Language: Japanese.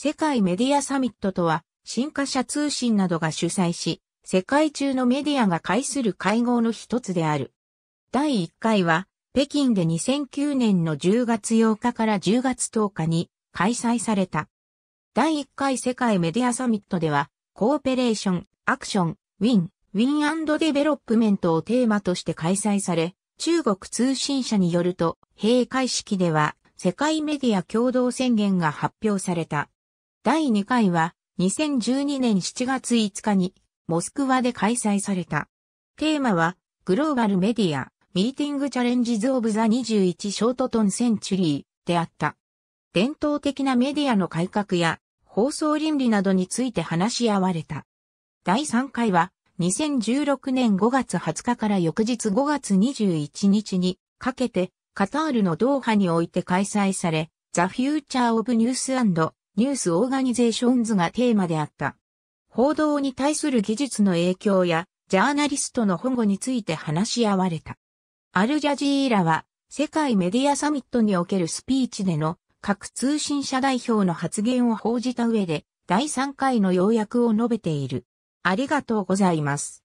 世界メディアサミットとは、新華社通信などが主催し、世界中のメディアが会する会合の一つである。第1回は、北京で2009年の10月8日から10月10日に開催された。第1回世界メディアサミットでは、コーペレーション、アクション、ウィン、ウィンデベロップメントをテーマとして開催され、中国通信社によると、閉会式では、世界メディア共同宣言が発表された。第2回は2012年7月5日にモスクワで開催された。テーマはグローバルメディアミーティングチャレンジズオブザ21ショートトンセンチュリーであった。伝統的なメディアの改革や放送倫理などについて話し合われた。第3回は2016年5月20日から翌日5月21日にかけてカタールのドーハにおいて開催され、ザ・フューチャー・オブ・ニュースニュースオーガニゼーションズがテーマであった。報道に対する技術の影響や、ジャーナリストの保護について話し合われた。アルジャジーラは、世界メディアサミットにおけるスピーチでの各通信社代表の発言を報じた上で、第3回の要約を述べている。ありがとうございます。